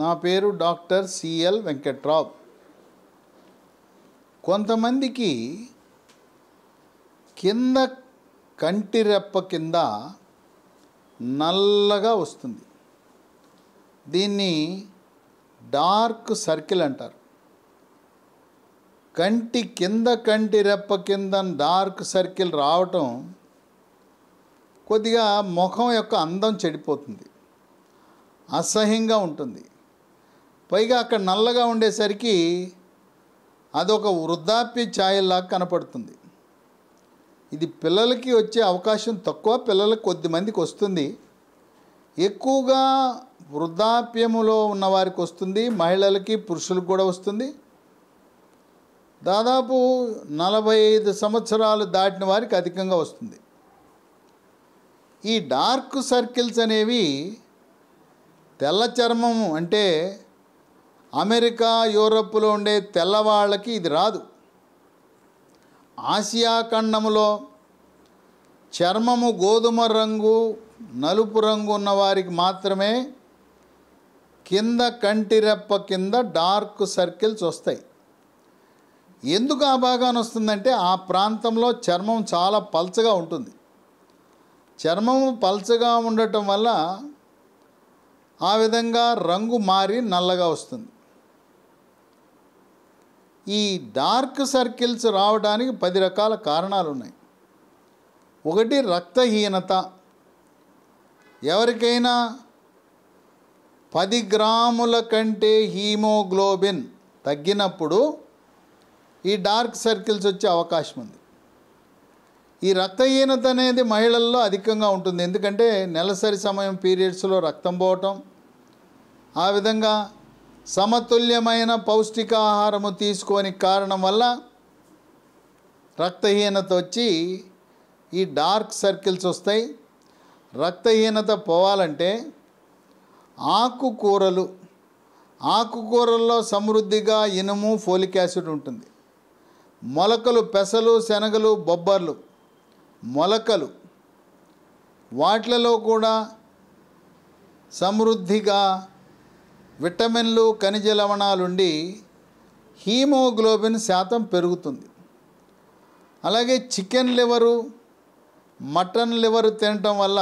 నా పేరు doctor CL Venkatrao కొంతమందికి కింద కంటిరెప్ప కింద నల్లగా వస్తుంది దీన్ని డార్క్ సర్కిల్ అంటారు కంటి కింద కంటి రెప్ప కింద డార్క్ సర్కిల్ రావటం కొద్దిగా ముఖం యొక్క అందం చెడిపోతుంది అసహ్యంగా ఉంటుంది పైగా అక్కడ నల్లగా ఉండేసరికి అదొక వృద్ధాప్య ఛాయల్లా కనపడుతుంది ఇది పిల్లలకి వచ్చే అవకాశం తక్కువ పిల్లలకు కొద్ది మందికి వస్తుంది ఎక్కువగా వృద్ధాప్యములో ఉన్నవారికి వస్తుంది మహిళలకి పురుషులకు కూడా వస్తుంది దాదాపు నలభై ఐదు సంవత్సరాలు దాటిన వారికి అధికంగా వస్తుంది ఈ డార్క్ సర్కిల్స్ అనేవి తెల్ల చర్మము అంటే అమెరికా యూరప్లో ఉండే తెల్లవాళ్ళకి ఇది రాదు ఆసియా ఖండంలో చర్మము గోధుమ రంగు నలుపు రంగు ఉన్న వారికి మాత్రమే కింద కంటిరెప్ప కింద డార్క్ సర్కిల్స్ వస్తాయి ఎందుకు ఆ భాగాన్ని వస్తుందంటే ఆ ప్రాంతంలో చర్మం చాలా పల్చగా ఉంటుంది చర్మము పల్చగా ఉండటం వల్ల ఆ విధంగా రంగు మారి నల్లగా వస్తుంది ఈ డార్క్ సర్కిల్స్ రావడానికి పది రకాల కారణాలు ఉన్నాయి ఒకటి రక్తహీనత ఎవరికైనా పది గ్రాముల కంటే హీమోగ్లోబిన్ తగ్గినప్పుడు ఈ డార్క్ సర్కిల్స్ వచ్చే అవకాశం ఉంది ఈ రక్తహీనత అనేది మహిళల్లో అధికంగా ఉంటుంది ఎందుకంటే నెలసరి సమయం పీరియడ్స్లో రక్తం పోవటం ఆ విధంగా సమతుల్యమైన పౌష్టికాహారము తీసుకోని కారణం వల్ల రక్తహీనత వచ్చి ఈ డార్క్ సర్కిల్స్ వస్తాయి రక్తహీనత పోవాలంటే ఆకుకూరలు ఆకుకూరల్లో సమృద్ధిగా ఇనుము ఫోలిక్ యాసిడ్ ఉంటుంది మొలకలు పెసలు శనగలు బొబ్బర్లు మొలకలు వాటిలలో కూడా సమృద్ధిగా విటమిన్లు ఖనిజ లవణాలుండి హీమోగ్లోబిన్ శాతం పెరుగుతుంది అలాగే చికెన్ లివరు మటన్ లివర్ తినటం వల్ల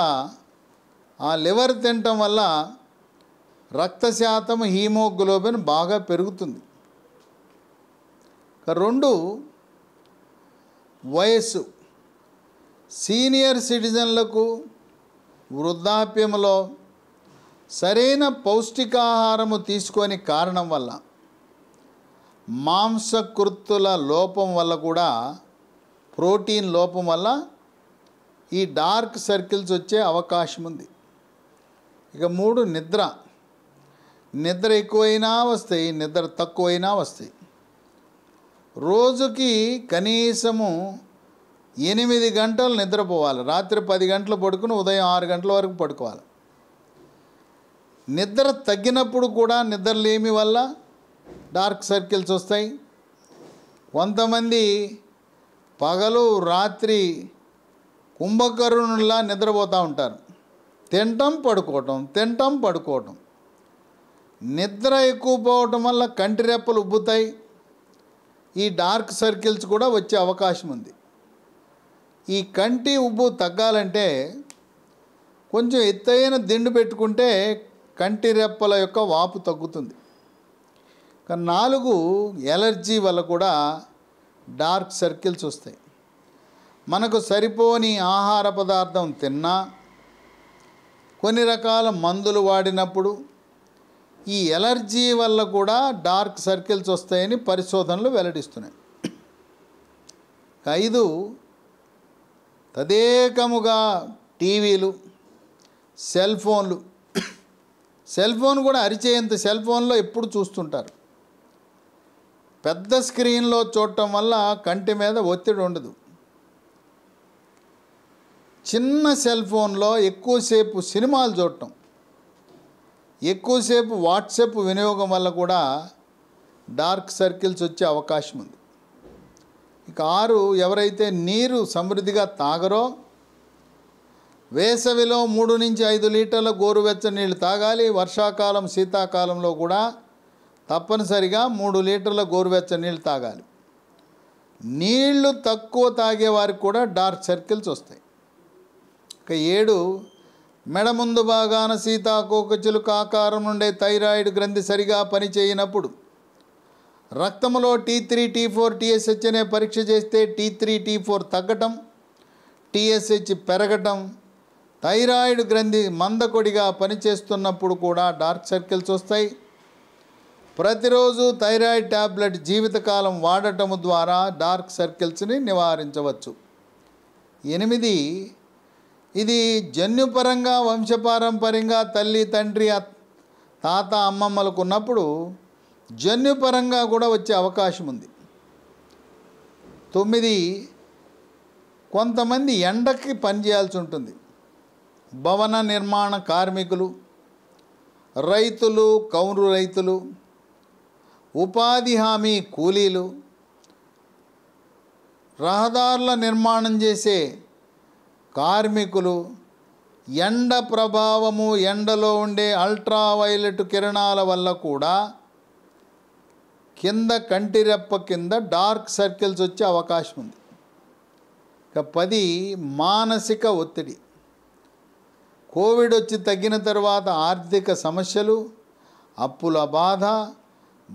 ఆ లివర్ తినటం వల్ల రక్త శాతం హీమోగ్లోబిన్ బాగా పెరుగుతుంది రెండు వయస్సు సీనియర్ సిటిజన్లకు వృద్ధాప్యంలో సరైన పౌష్టికాహారము తీసుకొని కారణం వల్ల మాంసకృత్తుల లోపం వల్ల కూడా ప్రోటీన్ లోపం వల్ల ఈ డార్క్ సర్కిల్స్ వచ్చే అవకాశం ఉంది ఇక మూడు నిద్ర నిద్ర ఎక్కువైనా వస్తాయి నిద్ర తక్కువైనా వస్తాయి రోజుకి కనీసము ఎనిమిది గంటలు నిద్రపోవాలి రాత్రి పది గంటలు పడుకుని ఉదయం ఆరు గంటల వరకు పడుకోవాలి నిద్ర తగ్గినప్పుడు కూడా నిద్రలేమి వల్ల డార్క్ సర్కిల్స్ వస్తాయి కొంతమంది పగలు రాత్రి కుంభకరుణులా నిద్రపోతూ ఉంటారు తింటం పడుకోవటం తింటాం పడుకోవటం నిద్ర ఎక్కువ పోవటం వల్ల కంటి రెప్పలు ఉబ్బుతాయి ఈ డార్క్ సర్కిల్స్ కూడా వచ్చే అవకాశం ఉంది ఈ కంటి ఉబ్బు తగ్గాలంటే కొంచెం ఎత్తైన దిండు పెట్టుకుంటే కంటి రెప్పల యొక్క వాపు తగ్గుతుంది కానీ నాలుగు ఎలర్జీ వల్ల కూడా డార్క్ సర్కిల్స్ వస్తాయి మనకు సరిపోని ఆహార పదార్థం తిన్నా కొన్ని రకాల మందులు వాడినప్పుడు ఈ ఎలర్జీ వల్ల కూడా డార్క్ సర్కిల్స్ వస్తాయని పరిశోధనలు వెల్లడిస్తున్నాయి ఐదు తదేకముగా టీవీలు సెల్ ఫోన్లు సెల్ ఫోన్ కూడా అరిచేయంత సెల్ ఫోన్లో ఎప్పుడు చూస్తుంటారు పెద్ద స్క్రీన్లో చూడటం వల్ల కంటి మీద ఒత్తిడి ఉండదు చిన్న సెల్ ఫోన్లో ఎక్కువసేపు సినిమాలు చూడటం ఎక్కువసేపు వాట్సాప్ వినియోగం వల్ల కూడా డార్క్ సర్కిల్స్ వచ్చే అవకాశం ఉంది ఇక ఆరు ఎవరైతే నీరు సమృద్ధిగా తాగరో వేసవిలో మూడు నుంచి ఐదు లీటర్ల గోరువెచ్చని నీళ్ళు తాగాలి వర్షాకాలం శీతాకాలంలో కూడా తప్పనిసరిగా మూడు లీటర్ల గోరువెచ్చని నీళ్ళు తాగాలి నీళ్లు తక్కువ తాగే వారికి కూడా డార్క్ సర్కిల్స్ వస్తాయి ఇక ఏడు మెడ ముందు భాగాన సీతాకోకచులుక ఆకారం నుండే థైరాయిడ్ గ్రంథి సరిగా పనిచేయనప్పుడు రక్తంలో T three T four TSH అనే పరీక్ష చేస్తే టీ త్రీ టీ ఫోర్ తగ్గటం టీఎస్హెచ్ పెరగటం థైరాయిడ్ గ్రంథి మందకొడిగా పనిచేస్తున్నప్పుడు కూడా డార్క్ సర్కిల్స్ వస్తాయి ప్రతిరోజు థైరాయిడ్ ట్యాబ్లెట్ జీవితకాలం వాడటము ద్వారా డార్క్ సర్కిల్స్ని నివారించవచ్చు ఎనిమిది ఇది జన్యుపరంగా వంశపారంపర్యంగా తల్లి తండ్రి తాత అమ్మమ్మలకు ఉన్నప్పుడు జన్యుపరంగా కూడా వచ్చే అవకాశం ఉంది తొమ్మిది కొంతమంది ఎండకి పనిచేయాల్సి ఉంటుంది భవన నిర్మాణ కార్మికులు రైతులు కౌరు రైతులు ఉపాధి హామీ కూలీలు రహదారుల నిర్మాణం చేసే కార్మికులు ఎండ ప్రభావము ఎండలో ఉండే అల్ట్రావైలెట్ కిరణాల వల్ల కూడా కింద కంటిరెప్ప కింద డార్క్ సర్కిల్స్ వచ్చే అవకాశం ఉంది ఇక పది మానసిక ఒత్తిడి కోవిడ్ వచ్చి తగ్గిన తర్వాత ఆర్థిక సమస్యలు అప్పుల బాధ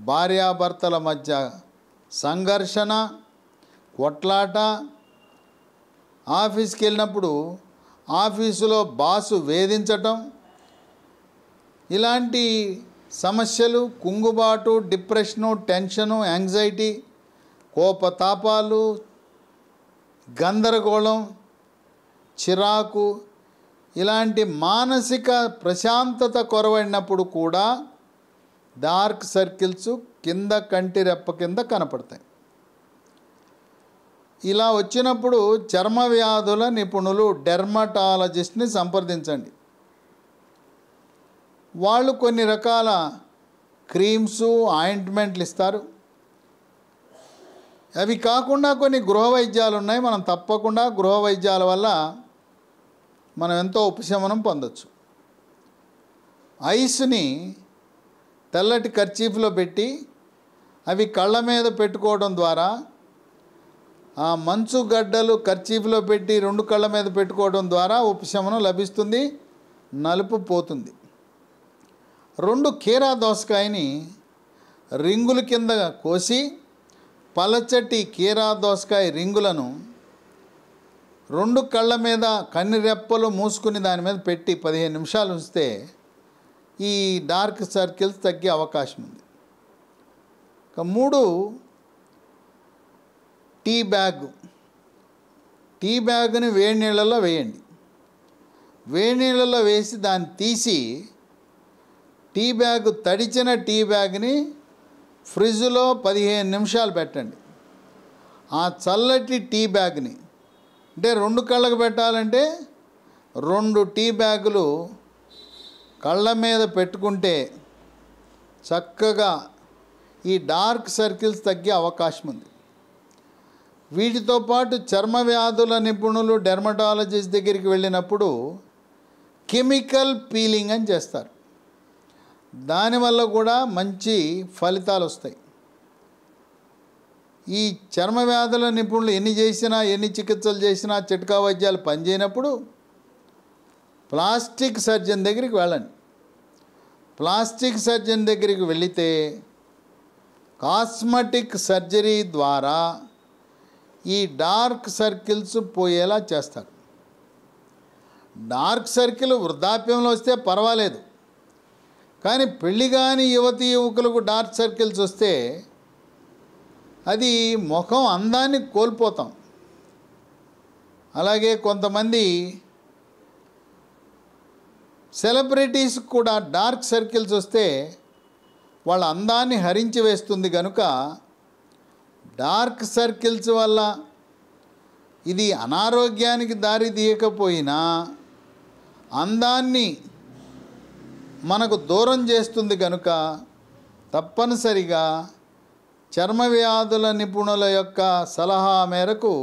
భార్యాభర్తల మధ్య సంఘర్షణ కొట్లాట ఆఫీస్కి వెళ్ళినప్పుడు ఆఫీసులో బాసు వేధించటం ఇలాంటి సమస్యలు కుంగుబాటు డిప్రెషను టెన్షను యాంగ్జైటీ కోపతాపాలు గందరగోళం చిరాకు ఇలాంటి మానసిక ప్రశాంతత కొరవడినప్పుడు కూడా డార్క్ సర్కిల్స్ కింద కంటి రెప్ప కింద కనపడతాయి ఇలా వచ్చినప్పుడు చర్మ వ్యాధుల నిపుణులు డెర్మటాలజిస్ట్ని సంప్రదించండి వాళ్ళు కొన్ని రకాల క్రీమ్స్ ఆయింట్మెంట్లు ఇస్తారు అవి కాకుండా కొన్ని గృహ వైద్యాలు ఉన్నాయి మనం తప్పకుండా గృహ వైద్యాల వల్ల మనం ఎంతో ఉపశమనం పొందొచ్చు ఐస్ని తెల్లటి ఖర్చీఫ్లో పెట్టి అవి కళ్ళ మీద పెట్టుకోవడం ద్వారా ఆ మంచు గడ్డలు ఖర్చీఫ్లో పెట్టి రెండు కళ్ళ మీద పెట్టుకోవడం ద్వారా ఉపశమనం లభిస్తుంది నలుపు పోతుంది రెండు కీరా దోసకాయని రింగుల కింద కోసి పలచటి కీరా దోసకాయ రింగులను రెండు కళ్ళ మీద కన్నిరెప్పలు మూసుకుని దాని మీద పెట్టి పదిహేను నిమిషాలు ఉంచితే ఈ డార్క్ సర్కిల్స్ తగ్గే అవకాశం ఉంది ఇక మూడు టీ బ్యాగ్ టీ బ్యాగ్ని వేడి నీళ్ళలో వేయండి వేడి నీళ్ళలో వేసి దాన్ని తీసి టీ బ్యాగ్ తడిచిన టీ బ్యాగ్ని ఫ్రిడ్జ్లో పదిహేను నిమిషాలు పెట్టండి ఆ చల్లటి టీ బ్యాగ్ని అంటే రెండు కళ్ళకు పెట్టాలంటే రెండు టీ బ్యాగులు కళ్ళ మీద పెట్టుకుంటే చక్కగా ఈ డార్క్ సర్కిల్స్ తగ్గే అవకాశం ఉంది వీటితో పాటు చర్మ వ్యాధుల నిపుణులు డెర్మటాలజిస్ట్ దగ్గరికి వెళ్ళినప్పుడు కెమికల్ పీలింగ్ అని చేస్తారు దానివల్ల కూడా మంచి ఫలితాలు వస్తాయి ఈ చర్మ వ్యాధుల నిపుణులు ఎన్ని చేసినా ఎన్ని చికిత్సలు చేసినా చిట్కా వైద్యాలు పనిచేయనప్పుడు ప్లాస్టిక్ సర్జన్ దగ్గరికి వెళ్ళండి ప్లాస్టిక్ సర్జన్ దగ్గరికి వెళితే కాస్మెటిక్ సర్జరీ ద్వారా ఈ డార్క్ సర్కిల్స్ పోయేలా చేస్తారు డార్క్ సర్కిల్ వృద్ధాప్యంలో వస్తే పర్వాలేదు కానీ పెళ్ళి కాని యువతి యువకులకు డార్క్ సర్కిల్స్ వస్తే అది ముఖం అందాన్ని కోల్పోతాం అలాగే కొంతమంది సెలబ్రిటీస్ కూడా డార్క్ సర్కిల్స్ వస్తే వాళ్ళ అందాన్ని హరించి వేస్తుంది కనుక డార్క్ సర్కిల్స్ వల్ల ఇది అనారోగ్యానికి దారి తీయకపోయినా అందాన్ని మనకు దూరం చేస్తుంది కనుక తప్పనిసరిగా చర్మ వ్యాధుల నిపుణుల యొక్క సలహా మేరకు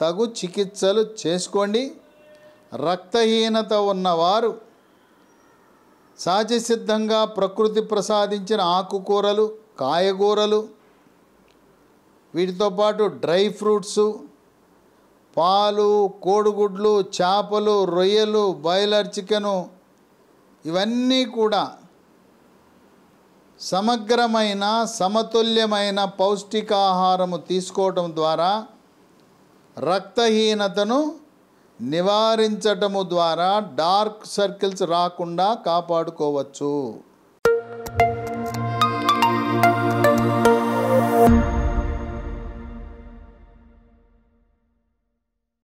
తగు చికిత్సలు చేసుకోండి రక్తహీనత ఉన్నవారు సహజసిద్ధంగా ప్రకృతి ప్రసాదించిన ఆకుకూరలు కాయగూరలు వీటితో పాటు డ్రై ఫ్రూట్స్ పాలు కోడిగుడ్లు చేపలు రొయ్యలు బాయిలర్ చికెను ఇవన్నీ కూడా సమగ్రమైన సమతుల్యమైన పౌష్టికాహారము తీసుకోవటం ద్వారా రక్తహీనతను నివారించటము ద్వారా డార్క్ సర్కిల్స్ రాకుండా కాపాడుకోవచ్చు